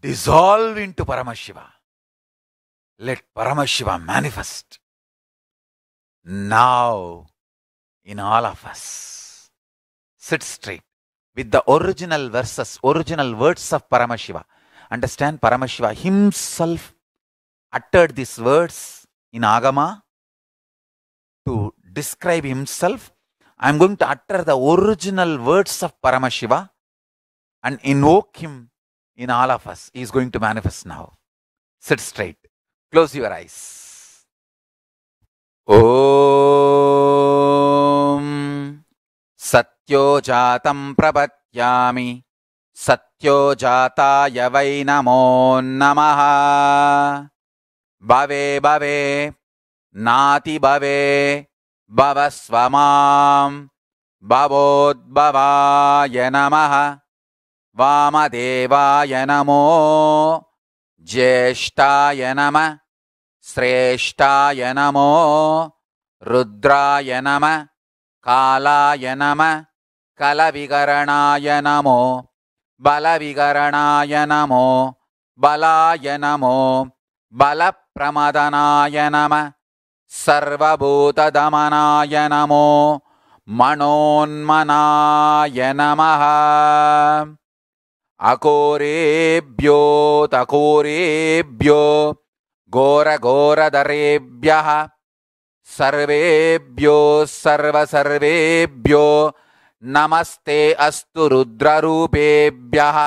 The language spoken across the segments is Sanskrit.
dissolve into Paramashiva. Let Paramashiva manifest now in all of us. Sit straight with the original verses, original words of Paramashiva. Understand Paramashiva himself uttered these words in Agama to describe himself. I am going to utter the original words of Paramashiva and invoke him in all of us. He is going to manifest now. Sit straight. Close your eyes. Om Satyo Jatam Pravatyami Satyo Jataya Vai Namo Namaha Bhave Bhave Nati Bhave Bhavasvamam Bhavodbhavaya Namaha वामदेवाय नमो ज्येष्ठाय नमः श्रेष्ठाय नमो रुद्राय नम कालाय नम कलविकरणाय नमो बलविकरणाय नमो बलाय नमो बलप्रमदनाय नमः सर्वभूतदमनाय नमो मनोन्मनाय नमः तकोरेभ्यो घोरघोरधरेभ्यः सर्वेभ्यो सर्वेभ्यो नमस्ते अस्तु रुद्ररूपेभ्यः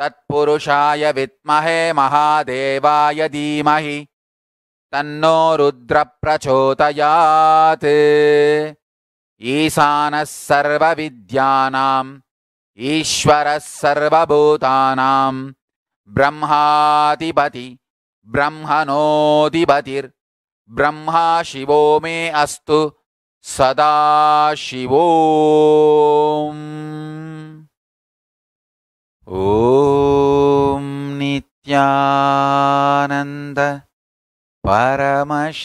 तत्पुरुषाय विद्महे महादेवाय धीमहि तन्नो रुद्रप्रचोदयात् ईशानः सर्वविद्यानाम् ईश्वरः सर्वभूतानां ब्रह्माधिपति ब्रह्मणोऽधिपतिर्ब्रह्मा शिवो मे अस्तु सदाशिवो ॐ नित्यानन्द परमशिवोऽहम्